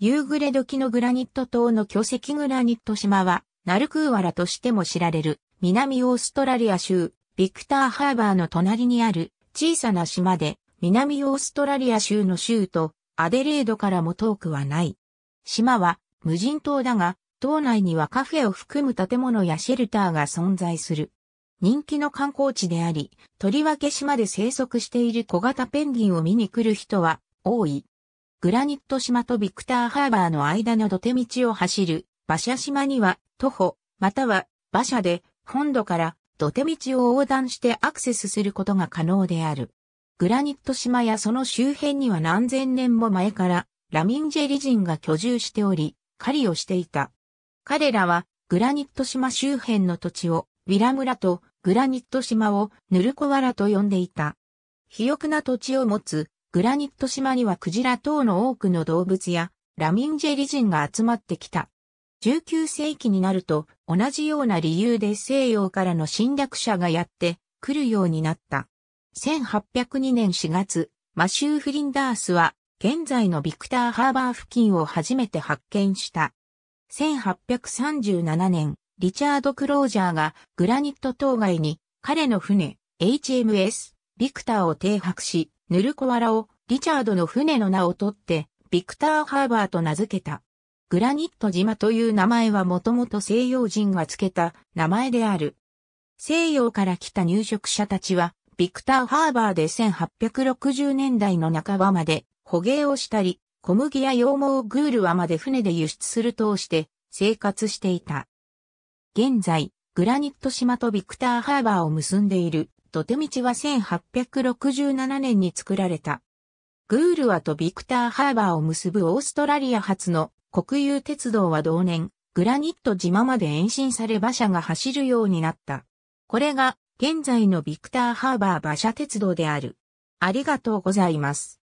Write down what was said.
夕暮れ時のグラニット島の巨石グラニット島は、ナルクーワラとしても知られる、南オーストラリア州、ビクターハーバーの隣にある小さな島で、南オーストラリア州の州都、アデレードからも遠くはない。島は無人島だが、島内にはカフェを含む建物やシェルターが存在する。人気の観光地であり、とりわけ島で生息している小型ペンギンを見に来る人は多い。グラニット島とビクターハーバーの間の土手道を走る、馬車島には、徒歩、または、馬車で、本土から土手道を横断してアクセスすることが可能である。グラニット島やその周辺には何千年も前から、ラミンジェリ人が居住しており、狩りをしていた。彼らは、グラニット島周辺の土地を、ウィラ村とグラニット島をヌルコワラと呼んでいた。肥沃な土地を持つグラニット島にはクジラ等の多くの動物やラミンジェリ人が集まってきた。19世紀になると同じような理由で西洋からの侵略者がやってくるようになった。1802年4月、マシュー・フリンダースは現在のビクターハーバー付近を初めて発見した。1837年、リチャード・クロージャーがグラニット島外に彼の船 HMS ビクターを停泊し、ヌルコワラをリチャードの船の名を取って、ビクター・ハーバーと名付けた。グラニット島という名前はもともと西洋人が付けた名前である。西洋から来た入植者たちは、ビクター・ハーバーで1860年代の半ばまで捕鯨をしたり、小麦や羊毛をグールはまで船で輸出する通して生活していた。現在、グラニット島とビクターハーバーを結んでいる土手道は1867年に作られた。グールはとビクターハーバーを結ぶオーストラリア発の国有鉄道は同年、グラニット島まで延伸され馬車が走るようになった。これが現在のビクターハーバー馬車鉄道である。ありがとうございます。